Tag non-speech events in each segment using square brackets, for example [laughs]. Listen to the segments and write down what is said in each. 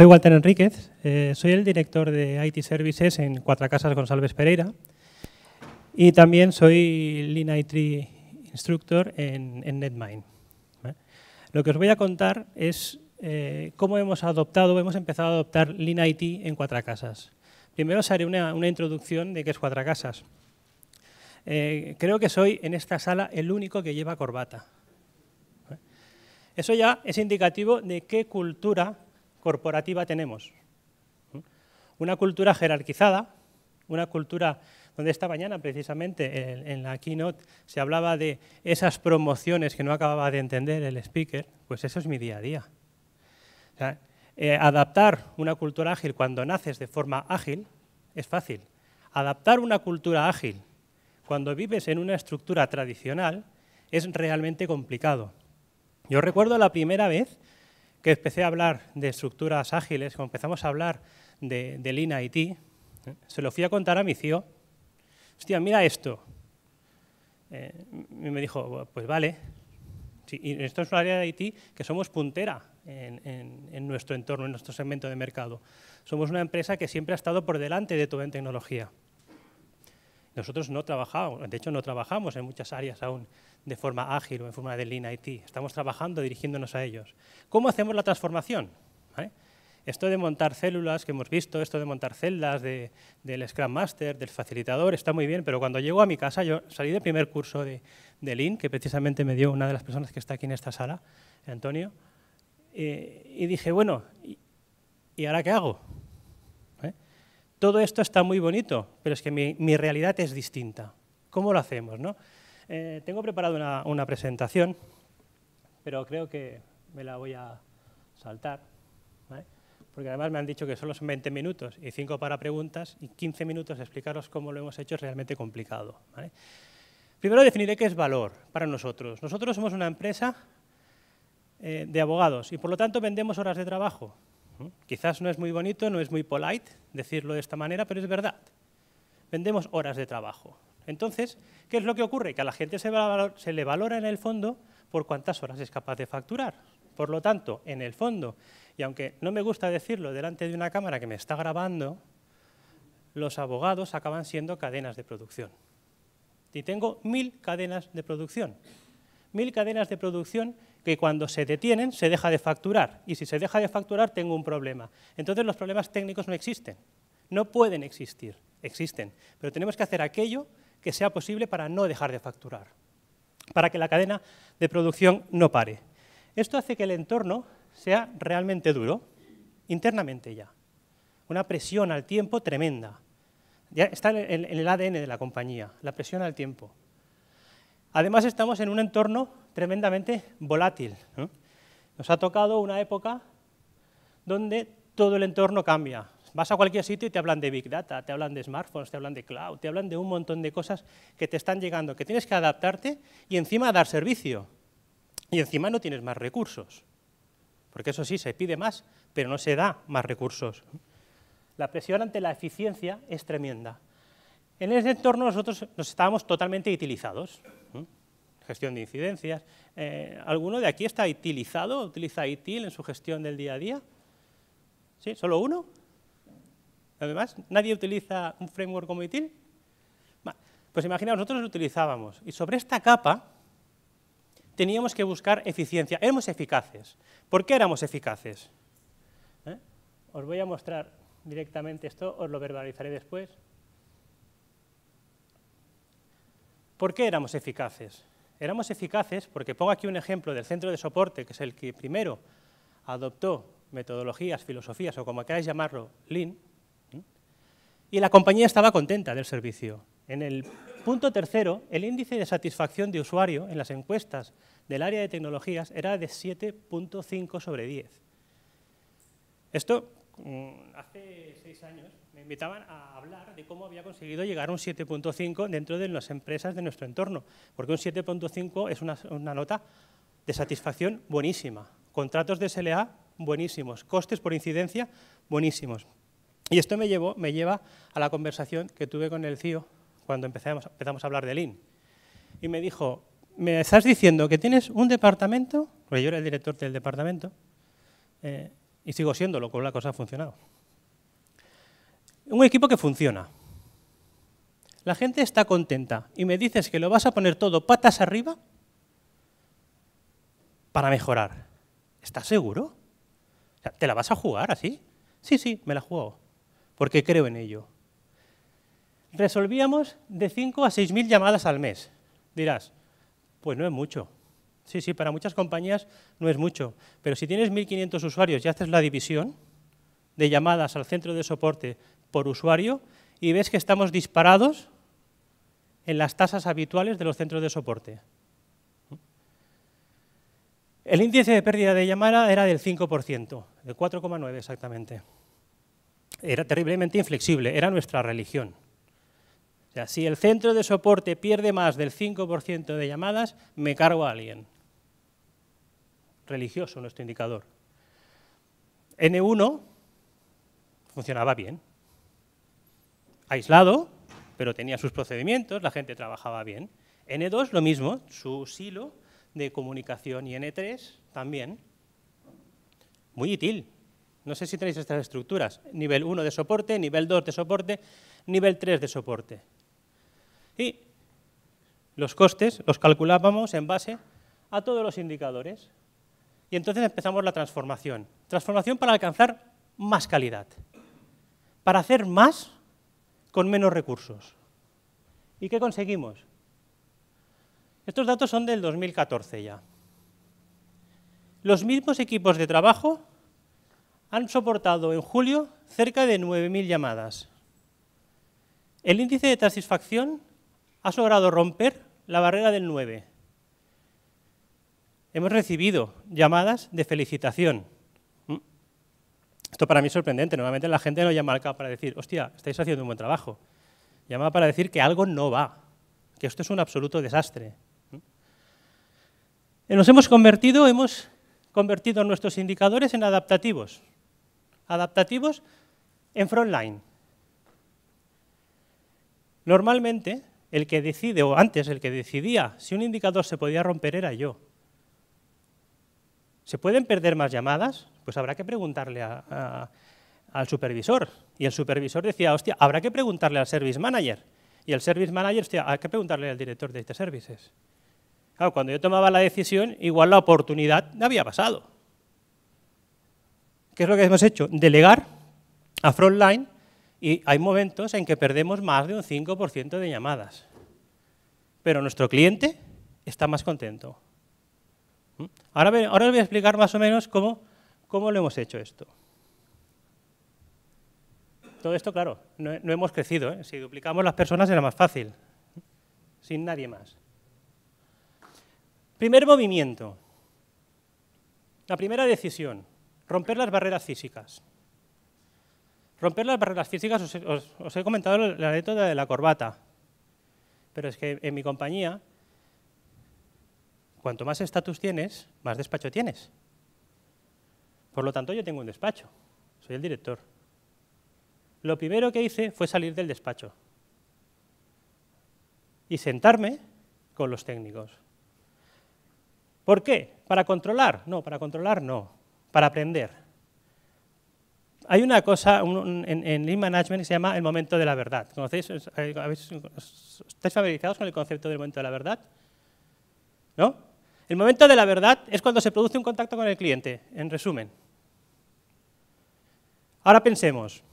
Soy Walter Enríquez, eh, soy el director de IT Services en Cuatro Casas González Pereira y también soy Lean IT Instructor en, Netmine. NetMind. Lo que os voy a contar es eh, cómo hemos adoptado, hemos empezado a adoptar Lean IT en Cuatro Casas. Primero os haré una, introducción de qué es Cuatro Casas. Eh, creo que soy en esta sala el único que lleva corbata. Eso ya es indicativo de qué cultura corporativa tenemos. Una cultura jerarquizada, una cultura donde esta mañana precisamente en, la keynote se hablaba de esas promociones que no acababa de entender el speaker, pues eso es mi día a día. Eh, adaptar una cultura ágil cuando naces de forma ágil es fácil. Adaptar una cultura ágil cuando vives en una estructura tradicional es realmente complicado. Yo recuerdo la primera vez que empecé a hablar de estructuras ágiles, cuando empezamos a hablar de, de Lean IT, se lo fui a contar a mi tío. E Hostia, mira esto. Eh, y me dijo, pues vale. y esto es un área de IT que somos puntera en, nuestro entorno, en nuestro segmento de mercado. Somos una empresa que siempre ha estado por delante de toda en tecnología. Nosotros no trabajamos, de hecho no trabajamos en muchas áreas aún de forma ágil o en forma de Lean IT. Estamos trabajando, dirigiéndonos a ellos. ¿Cómo hacemos la transformación? Esto de montar células que hemos visto, esto de montar celdas del Scrum Master, del facilitador, está muy bien, pero cuando llego a mi casa, yo salí del primer curso de, de Lean, que precisamente me dio una de las personas que está aquí en esta sala, Antonio, eh, y dije, bueno, ¿y ahora qué hago? todo esto está muy bonito, pero es que mi, realidad es distinta. ¿Cómo lo hacemos? Eh, tengo preparado una, presentación, pero creo que me la voy a saltar, porque además me han dicho que solo son 20 minutos y 5 para preguntas y 15 minutos para explicaros cómo lo hemos hecho es realmente complicado. Primero definiré qué es valor para nosotros. Nosotros somos una empresa eh, de abogados y por lo tanto vendemos horas de trabajo. Quizás no es muy bonito, no es muy polite decirlo de esta manera, pero es verdad. Vendemos horas de trabajo. Entonces, ¿qué es lo que ocurre? Que a la gente se, le valora en el fondo por cuántas horas es capaz de facturar. Por lo tanto, en el fondo, y aunque no me gusta decirlo delante de una cámara que me está grabando, los abogados acaban siendo cadenas de producción. Y tengo mil cadenas de producción. Mil cadenas de producción que cuando se detienen se deja de facturar. Y si se deja de facturar tengo un problema. Entonces los problemas técnicos no existen. No pueden existir. Existen. Pero tenemos que hacer aquello que sea posible para no dejar de facturar. Para que la cadena de producción no pare. Esto hace que el entorno sea realmente duro, internamente ya. Una presión al tiempo tremenda. Ya está en el ADN de la compañía, la presión al tiempo. Además, estamos en un entorno tremendamente volátil. Nos ha tocado una época donde todo el entorno cambia. Vas a cualquier sitio y te hablan de Big Data, te hablan de smartphones, te hablan de cloud, te hablan de un montón de cosas que te están llegando, que tienes que adaptarte y encima dar servicio. Y encima no tienes más recursos. Porque eso sí, se pide más, pero no se da más recursos. La presión ante la eficiencia es tremenda. En ese entorno nosotros nos estábamos totalmente itilizados. Gestión de incidencias. Eh, ¿Alguno de aquí está utilizado, ¿Utiliza itil en su gestión del día a día? ¿Sí? ¿Solo uno? Además, ¿nadie utiliza un framework como itil? Pues imagina, nosotros lo utilizábamos y sobre esta capa teníamos que buscar eficiencia. Éramos eficaces. ¿Por qué éramos eficaces? ¿Eh? Os voy a mostrar directamente esto, os lo verbalizaré después. ¿Por qué éramos eficaces? Éramos eficaces porque pongo aquí un ejemplo del centro de soporte, que es el que primero adoptó metodologías, filosofías o como queráis llamarlo, Lean, y la compañía estaba contenta del servicio. En el punto tercero, el índice de satisfacción de usuario en las encuestas del área de tecnologías era de 7.5 sobre 10. Esto hace seis años me invitaban a hablar de cómo había conseguido llegar a un 7.5 dentro de las empresas de nuestro entorno, porque un 7.5 es una, nota de satisfacción buenísima, contratos de SLA buenísimos, costes por incidencia buenísimos. Y esto me, lleva a la conversación que tuve con el CIO e cuando empezamos, a hablar de Lean. Y me dijo, me estás diciendo que tienes un departamento, porque yo era el director del departamento, eh, y sigo siéndolo, con la cosa ha funcionado. Un equipo que funciona. La gente está contenta y me dices que lo vas a poner todo patas arriba para mejorar. ¿Estás seguro? ¿Te la vas a jugar así? Sí, sí, me la juego, porque creo en ello. Resolvíamos de 5 a mil llamadas al mes. Dirás, pues no es mucho. Sí, sí, para muchas compañías no es mucho, pero si tienes 1.500 usuarios y haces la división de llamadas al centro de soporte por usuario y ves que estamos disparados en las tasas habituales de los centros de soporte. El índice de pérdida de llamada era del 5%, del 4,9 exactamente. Era terriblemente inflexible, era nuestra religión. O sea, si el centro de soporte pierde más del 5% de llamadas, me cargo a alguien religioso nuestro indicador. N1 funcionaba bien, aislado, pero tenía sus procedimientos, la gente trabajaba bien. N2 lo mismo, su silo de comunicación y N3 también. Muy útil. No sé si tenéis estas estructuras. Nivel 1 de soporte, nivel 2 de soporte, nivel 3 de soporte. Y los costes los calculábamos en base a todos los indicadores. Y entonces empezamos la transformación. Transformación para alcanzar más calidad, para hacer más con menos recursos. ¿Y qué conseguimos? Estos datos son del 2014 ya. Los mismos equipos de trabajo han soportado en julio cerca de 9.000 llamadas. El índice de satisfacción ha logrado romper la barrera del 9 hemos recibido llamadas de felicitación. Mm. Esto para mí es sorprendente. Normalmente la gente no llama al para decir, hostia, estáis haciendo un buen trabajo. Llama para decir que algo no va, que esto es un absoluto desastre. Mm. Eh, nos hemos convertido, hemos convertido nuestros indicadores en adaptativos. Adaptativos en frontline. Normalmente, el que decide, o antes el que decidía si un indicador se podía romper era yo. ¿Se pueden perder más llamadas? Pues habrá que preguntarle al supervisor. Y el supervisor decía, hostia, habrá que preguntarle al service manager. Y el service manager, hostia, hay que preguntarle al director de IT este Services. Claro, cuando yo tomaba la decisión, igual la oportunidad me había pasado. ¿Qué es lo que hemos hecho? Delegar a frontline y hay momentos en que perdemos más de un 5% de llamadas. Pero nuestro cliente está más contento. Ahora, ahora os voy a explicar más o menos cómo, lo hemos hecho esto. Todo esto, claro, no, hemos crecido. ¿eh? Si duplicamos las personas era más fácil, sin nadie más. Primer movimiento. La primera decisión, romper las barreras físicas. Romper las barreras físicas, os, os he comentado la anécdota de la corbata, pero es que en mi compañía cuanto más estatus tienes, más despacho tienes. Por lo tanto, yo tengo un despacho, soy el director. Lo primero que hice fue salir del despacho y sentarme con los técnicos. ¿Por qué? ¿Para controlar? No, para controlar no, para aprender. Hay una cosa en, en Lean Management que se llama el momento de la verdad. ¿Conocéis? ¿Estáis familiarizados con el concepto del momento de la verdad? ¿No? El momento de la verdad es cuando se produce un contacto con el cliente, en resumen. Ahora pensemos,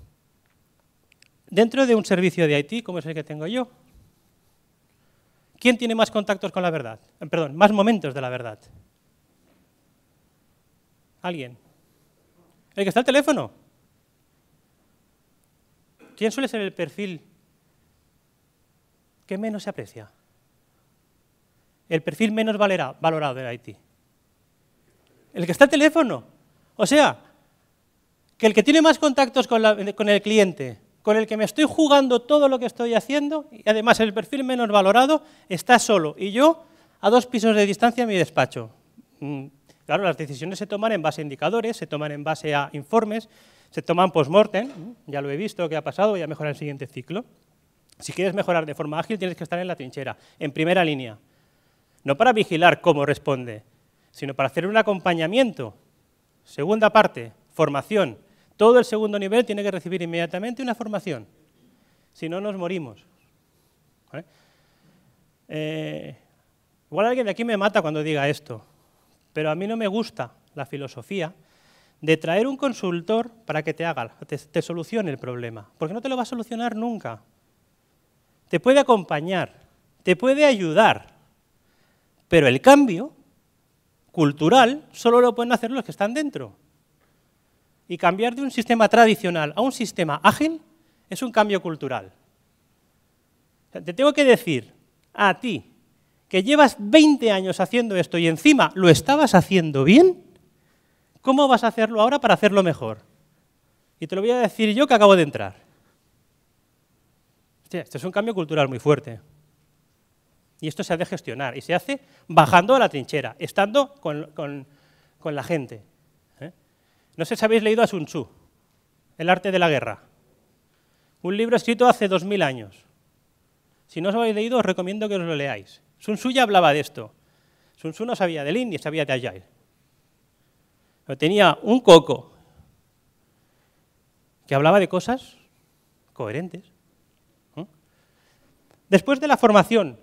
dentro de un servicio de IT, como es el que tengo yo, ¿quién tiene más contactos con la verdad? Eh, perdón, más momentos de la verdad. ¿Alguien? ¿El que está al teléfono? ¿Quién suele ser el perfil que menos se aprecia? el perfil menos valorado del IT. El que está al teléfono. O sea, que el que tiene más contactos con, el cliente, con el que me estoy jugando todo lo que estoy haciendo, y además el perfil menos valorado, está solo. Y yo a dos pisos de distancia a mi despacho. Mm, claro, las decisiones se toman en base a indicadores, se toman en base a informes, se toman post-mortem, mm, ya lo he visto, que ha pasado, voy a mejorar el siguiente ciclo. Si quieres mejorar de forma ágil, tienes que estar en la trinchera, en primera línea no para vigilar cómo responde, sino para hacer un acompañamiento. Segunda parte, formación. Todo el segundo nivel tiene que recibir inmediatamente una formación, si no nos morimos. Eh, igual alguien de aquí me mata cuando diga esto, pero a mí no me gusta la filosofía de traer un consultor para que te haga, te solucione el problema, porque no te lo va a solucionar nunca. Te puede acompañar, te puede ayudar, pero el cambio cultural solo lo pueden hacer los que están dentro. Y cambiar de un sistema tradicional a un sistema ágil es un cambio cultural. te tengo que decir a ti que llevas 20 años haciendo esto y encima lo estabas haciendo bien, ¿cómo vas a hacerlo ahora para hacerlo mejor? Y te lo voy a decir yo que acabo de entrar. Este es un cambio cultural muy fuerte. Y esto se ha de gestionar y se hace bajando a la trinchera, estando con, la gente. ¿eh? No sé si habéis leído a Sun Tzu, El arte de la guerra. Un libro escrito hace 2000 años. Si no os lo habéis leído, os recomiendo que os lo leáis. Sun Tzu ya hablaba de esto. Sun Tzu no sabía de Lean ni sabía de Agile. Pero tenía un coco que hablaba de cosas coherentes. ¿eh? Después de la formación,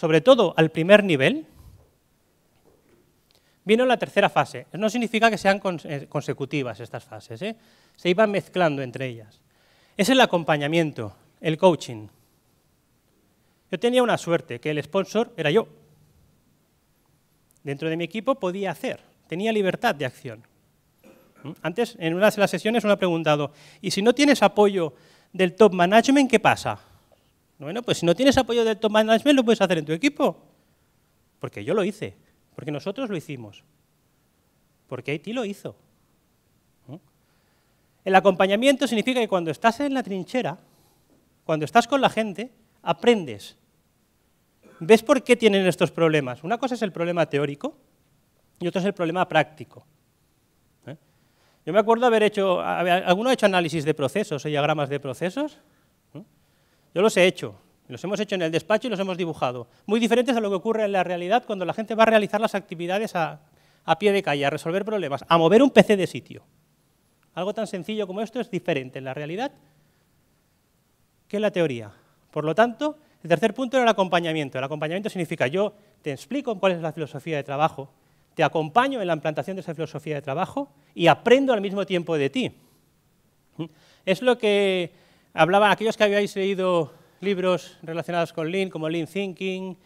sobre todo al primer nivel, vino la tercera fase. No significa que sean eh, consecutivas estas fases, ¿eh? se iban mezclando entre ellas. Es el acompañamiento, el coaching. Yo tenía una suerte, que el sponsor era yo. Dentro de mi equipo podía hacer, tenía libertad de acción. Antes, en una de las sesiones, uno ha preguntado, ¿y si no tienes apoyo del top management, qué pasa? Bueno, pues si no tienes apoyo de top management, lo puedes hacer en tu equipo. Porque yo lo hice, porque nosotros lo hicimos, porque Haití lo hizo. ¿Mm? El acompañamiento significa que cuando estás en la trinchera, cuando estás con la gente, aprendes. ¿Ves por qué tienen estos problemas? Una cosa es el problema teórico y otra es el problema práctico. ¿Eh? Yo me acuerdo haber hecho, ¿alguno ha hecho análisis de procesos o diagramas de procesos? Yo los he hecho, los hemos hecho en el despacho y los hemos dibujado. Muy diferentes a lo que ocurre en la realidad cuando la gente va a realizar las actividades a, pie de calle, a resolver problemas, a mover un PC de sitio. Algo tan sencillo como esto es diferente en la realidad que en la teoría. Por lo tanto, el tercer punto era el acompañamiento. El acompañamiento significa yo te explico cuál es la filosofía de trabajo, te acompaño en la implantación de esa filosofía de trabajo y aprendo al mismo tiempo de ti. Es lo que Hablaban aquellos que habíais leído libros relacionados con Lean, como Lean Thinking,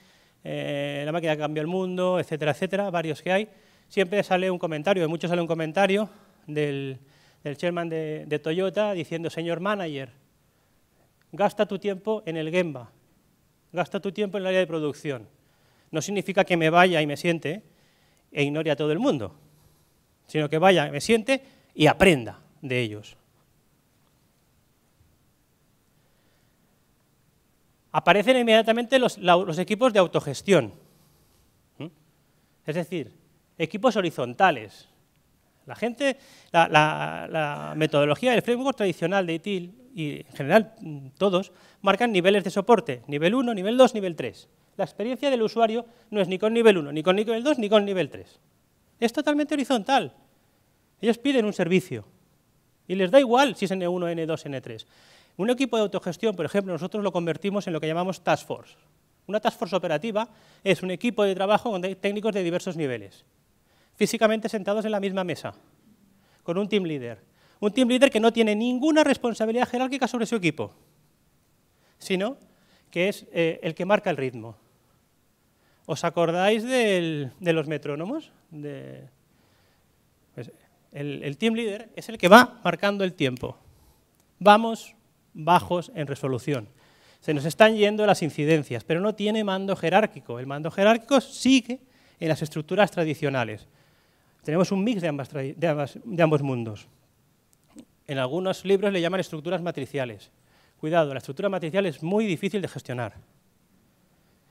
eh, La máquina que cambió el mundo, etcétera, etcétera, varios que hay, siempre sale un comentario, de muchos sale un comentario del, chairman de, Toyota diciendo, señor manager, gasta tu tiempo en el Gemba, gasta tu tiempo en el área de producción. No significa que me vaya y me siente e ignore a todo el mundo, sino que vaya, me siente y aprenda de ellos. aparecen inmediatamente los, equipos de autogestión. Es decir, equipos horizontales. La gente, la, la metodología del framework tradicional de ITIL y en general todos, marcan niveles de soporte, nivel 1, nivel 2, nivel 3. La experiencia del usuario no es ni con nivel 1, ni con nivel 2, ni con nivel 3. Es totalmente horizontal. Ellos piden un servicio y les da igual si es N1, N2, N3. Un equipo de autogestión, por ejemplo, nosotros lo convertimos en lo que llamamos task force. Una task force operativa es un equipo de trabajo con técnicos de diversos niveles, físicamente sentados en la misma mesa, con un team leader. Un team leader que no tiene ninguna responsabilidad jerárquica sobre su equipo, sino que es eh, el que marca el ritmo. ¿Os acordáis de los metrónomos? Pues, el, el team leader es el que va marcando el tiempo. Vamos, bajos en resolución. Se nos están yendo las incidencias, pero no tiene mando jerárquico. El mando jerárquico sigue en las estructuras tradicionales. Tenemos un mix de, ambos mundos. En algunos libros le llaman estructuras matriciales. Cuidado, la estructura matricial es muy difícil de gestionar.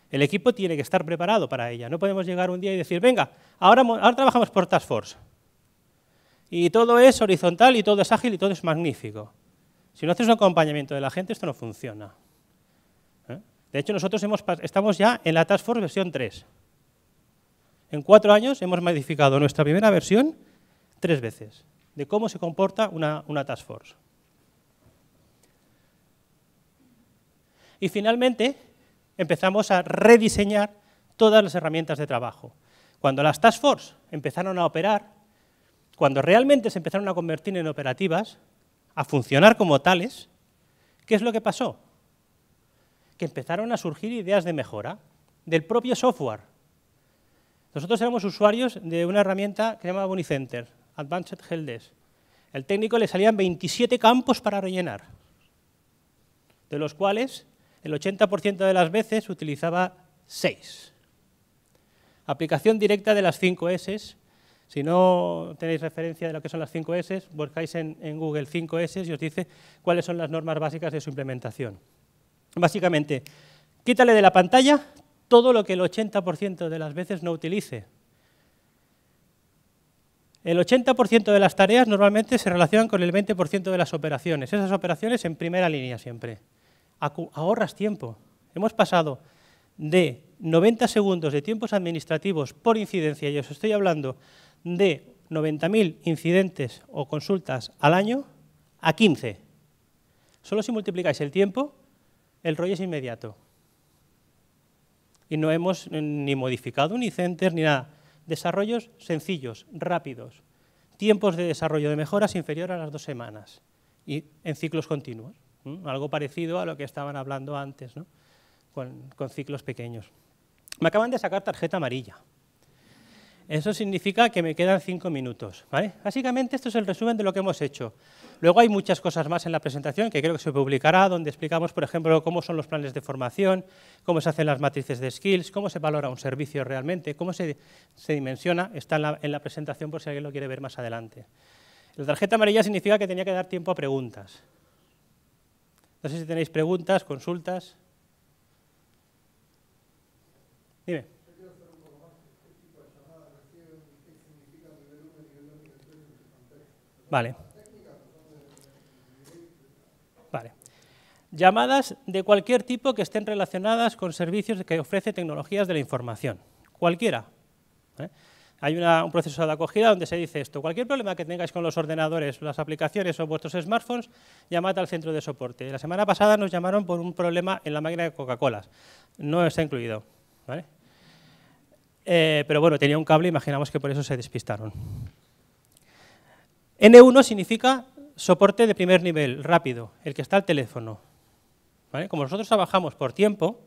El equipo tiene que estar preparado para ella. No podemos llegar un día y decir, venga, ahora, ahora trabajamos por Task Force. Y todo es horizontal y todo es ágil y todo es magnífico. Si no haces un acompañamiento de la gente, esto no funciona. ¿Eh? De hecho, nosotros estamos ya en la Task Force versión 3. En cuatro años hemos modificado nuestra primera versión tres veces, de cómo se comporta una, una Task Force. Y finalmente empezamos a rediseñar todas las herramientas de trabajo. Cuando las Task Force empezaron a operar, cuando realmente se empezaron a convertir en operativas, a funcionar como tales, ¿qué es lo que pasó? Que empezaron a surgir ideas de mejora del propio software. Nosotros éramos usuarios de una herramienta que se llamaba Bonicenter, Advanced Heldes. El técnico le salían 27 campos para rellenar, de los cuales el 80% de las veces utilizaba 6. Aplicación directa de las 5 S, si no tenéis referencia de lo que son las 5 S, buscáis en, Google 5 S y os dice cuáles son las normas básicas de su implementación. Básicamente, quítale de la pantalla todo lo que el 80% de las veces no utilice. El 80% de las tareas normalmente se relacionan con el 20% de las operaciones. Esas operaciones en primera línea siempre. Ahorras tiempo. Hemos pasado de 90 segundos de tiempos administrativos por incidencia, y os estoy hablando de 90.000 incidentes o consultas al año a 15. Solo si multiplicáis el tiempo, el rollo es inmediato. Y no hemos eh, ni modificado ni centers ni nada. Desarrollos sencillos, rápidos. Tiempos de desarrollo de mejoras inferior a las dos semanas y en ciclos continuos. Algo parecido a lo que estaban hablando antes, con ciclos pequeños. Me acaban de sacar tarjeta amarilla. Eso significa que me quedan cinco minutos. Básicamente esto es el resumen de lo que hemos hecho. Luego hay muchas cosas más en la presentación que creo que se publicará, donde explicamos, por ejemplo, cómo son los planes de formación, cómo se hacen las matrices de skills, cómo se valora un servicio realmente, cómo se, dimensiona. Está en la, en la presentación por si alguien lo quiere ver más adelante. La tarjeta amarilla significa que tenía que dar tiempo a preguntas. No sé si tenéis preguntas, consultas. Vale. Vale. Llamadas de cualquier tipo que estén relacionadas con servicios que ofrece tecnologías de la información. Cualquiera. ¿eh? Hay un proceso de acogida donde se dice esto, cualquier problema que tengáis con los ordenadores, las aplicaciones o vuestros smartphones, llamad al centro de soporte. La semana pasada nos llamaron por un problema en la máquina de Coca-Cola. No está incluido. ¿vale? Eh, pero bueno, tenía un cable, imaginamos que por eso se despistaron. N1 significa soporte de primer nivel, rápido, el que está al teléfono. Como nosotros trabajamos por tiempo,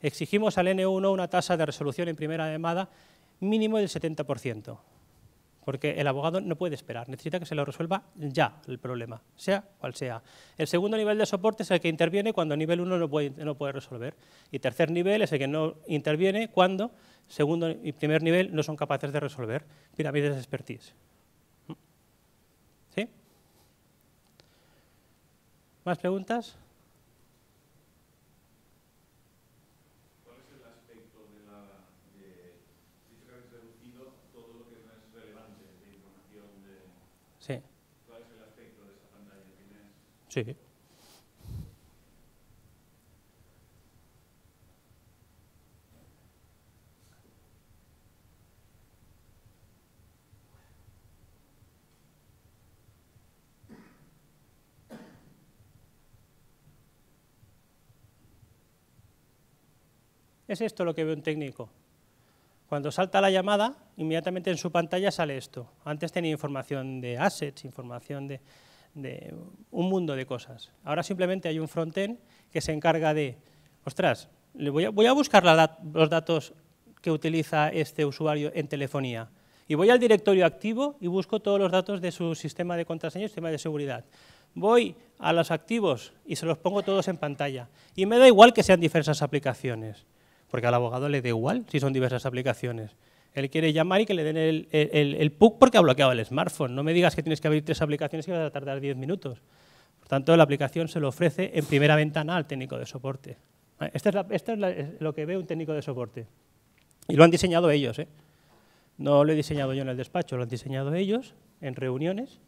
exigimos al N1 una tasa de resolución en primera llamada mínimo del 70%, porque el abogado no puede esperar, necesita que se lo resuelva ya el problema, sea cual sea. El segundo nivel de soporte es el que interviene cuando el nivel 1 no puede, resolver, y tercer nivel es el que no interviene cuando segundo y primer nivel no son capaces de resolver, pirámides de expertise. ¿Más preguntas? ¿Cuál es el aspecto de la... De, dice que habéis reducido todo lo que no es relevante de información de... Sí. ¿Cuál es el aspecto de esa pantalla? ¿Tienes... Sí. es esto lo que ve un técnico. Cuando salta la llamada, inmediatamente en su pantalla sale esto. Antes tenía información de assets, información de, un mundo de cosas. Ahora simplemente hay un frontend que se encarga de, ostras, le voy, a, buscar los datos que utiliza este usuario en telefonía. Y voy al directorio activo y busco todos los datos de su sistema de contraseña y sistema de seguridad. Voy a los activos y se los pongo todos en pantalla. Y me da igual que sean diversas aplicaciones porque al abogado le da igual si son diversas aplicaciones. Él quiere llamar y que le den el, PUC porque ha bloqueado el smartphone. No me digas que tienes que abrir tres aplicaciones y vas a tardar 10 minutos. Por tanto, la aplicación se lo ofrece en primera ventana al técnico de soporte. Ah, Esto es, lo que ve un técnico de soporte. Y lo han diseñado ellos. ¿eh? No lo he diseñado yo en el despacho, lo han diseñado ellos en reuniones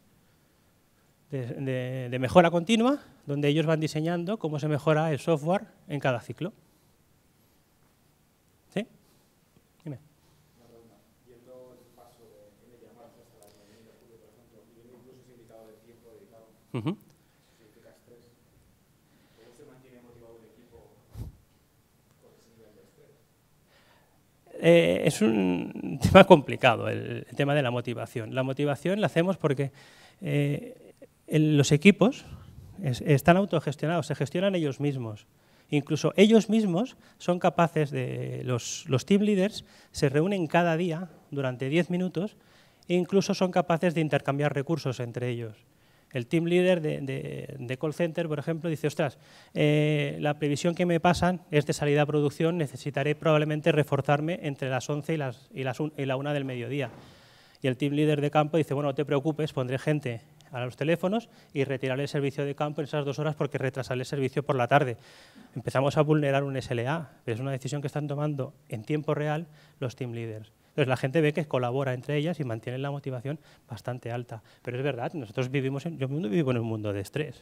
de mejora continua, donde ellos van diseñando cómo se mejora el software en cada ciclo. Eh, es un [laughs] tema complicado el, tema de la motivación. La motivación la hacemos porque eh, los equipos están autogestionados, se gestionan ellos mismos. Incluso ellos mismos son capaces de, los, los team leaders se reúnen cada día durante 10 minutos e incluso son capaces de intercambiar recursos entre ellos el team leader de, call center, por ejemplo, dice, ostras, eh, la previsión que me pasan es de salida a producción, necesitaré probablemente reforzarme entre las 11 y, las, y, las y la 1 del mediodía. Y el team leader de campo dice, bueno, no te preocupes, pondré gente a los teléfonos y retiraré el servicio de campo en esas dos horas porque retrasaré el servicio por la tarde. Empezamos a vulnerar un SLA, pero es una decisión que están tomando en tiempo real los team leaders. Entonces la gente ve que colabora entre ellas y mantiene la motivación bastante alta. Pero es verdad, nosotros vivimos en, yo vivo en un mundo de estrés.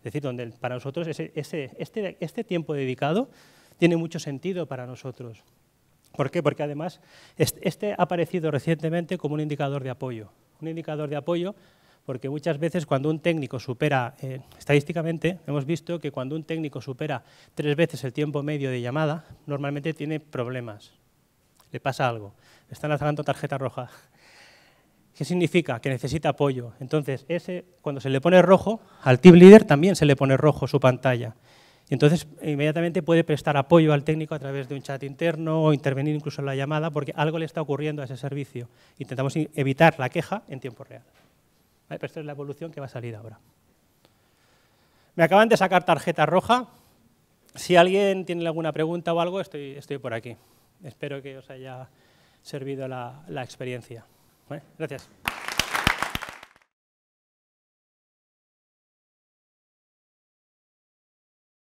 Es decir, donde para nosotros ese, este, este tiempo dedicado tiene mucho sentido para nosotros. ¿Por qué? Porque además este, este ha aparecido recientemente como un indicador de apoyo. Un indicador de apoyo porque muchas veces cuando un técnico supera, eh, estadísticamente hemos visto que cuando un técnico supera tres veces el tiempo medio de llamada, normalmente tiene problemas le pasa algo, le están lanzando tarjeta roja. ¿Qué significa? Que necesita apoyo. Entonces, ese, cuando se le pone rojo, al team leader también se le pone rojo su pantalla. Y entonces, inmediatamente puede prestar apoyo al técnico a través de un chat interno o intervenir incluso en la llamada porque algo le está ocurriendo a ese servicio. Intentamos evitar la queja en tiempo real. esta es la evolución que va a salir ahora. Me acaban de sacar tarjeta roja. Si alguien tiene alguna pregunta o algo, estoy, estoy por aquí. Espero que os haya servido la, experiencia. Gracias.